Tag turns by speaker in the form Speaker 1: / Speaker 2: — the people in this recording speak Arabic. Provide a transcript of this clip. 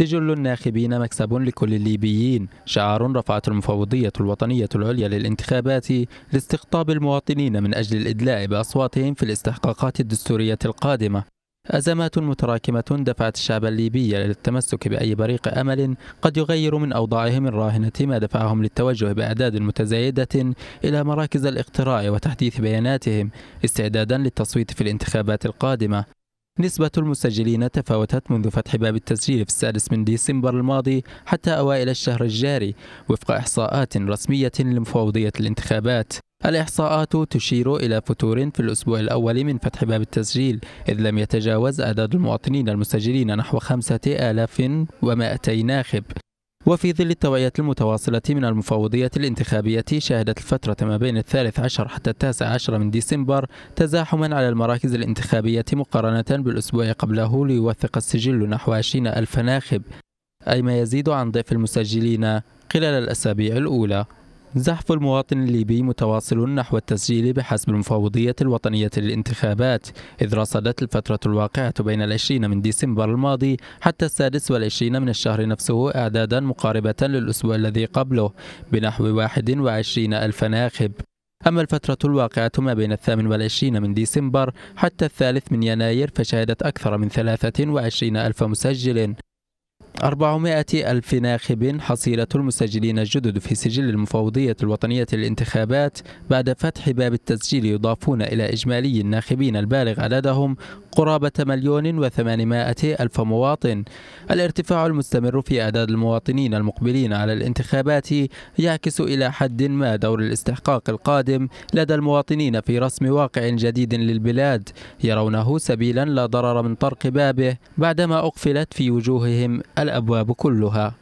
Speaker 1: سجل الناخبين مكسب لكل الليبيين شعار رفعته المفوضية الوطنية العليا للانتخابات لاستقطاب المواطنين من أجل الإدلاء بأصواتهم في الاستحقاقات الدستورية القادمة أزمات متراكمة دفعت الشعب الليبي للتمسك بأي بريق أمل قد يغير من أوضاعهم الراهنة ما دفعهم للتوجه بأعداد متزايدة إلى مراكز الاقتراع وتحديث بياناتهم استعدادا للتصويت في الانتخابات القادمة نسبة المسجلين تفاوتت منذ فتح باب التسجيل في السادس من ديسمبر الماضي حتى أوائل الشهر الجاري وفق إحصاءات رسمية لمفوضية الانتخابات الإحصاءات تشير إلى فتور في الأسبوع الأول من فتح باب التسجيل إذ لم يتجاوز أعداد المواطنين المسجلين نحو 5200 ناخب وفي ظل التوعية المتواصلة من المفوضية الانتخابية شهدت الفترة ما بين الثالث عشر حتى التاسع عشر من ديسمبر تزاحما على المراكز الانتخابية مقارنة بالأسبوع قبله ليوثق السجل نحو 20 ألف ناخب أي ما يزيد عن ضعف المسجلين خلال الأسابيع الأولى زحف المواطن الليبي متواصل نحو التسجيل بحسب المفوضية الوطنية للانتخابات إذ رصدت الفترة الواقعة بين العشرين من ديسمبر الماضي حتى السادس والعشرين من الشهر نفسه أعدادا مقاربة للأسبوع الذي قبله بنحو واحد وعشرين ألف ناخب أما الفترة الواقعة ما بين الثامن والعشرين من ديسمبر حتى الثالث من يناير فشهدت أكثر من ثلاثة وعشرين ألف مسجل 400 ألف ناخب حصيلة المسجلين الجدد في سجل المفوضية الوطنية للانتخابات بعد فتح باب التسجيل يضافون إلى إجمالي الناخبين البالغ عددهم قرابة مليون وثمانمائة ألف مواطن الارتفاع المستمر في أعداد المواطنين المقبلين على الانتخابات يعكس إلى حد ما دور الاستحقاق القادم لدى المواطنين في رسم واقع جديد للبلاد يرونه سبيلا لا ضرر من طرق بابه بعدما أقفلت في وجوههم الأبواب كلها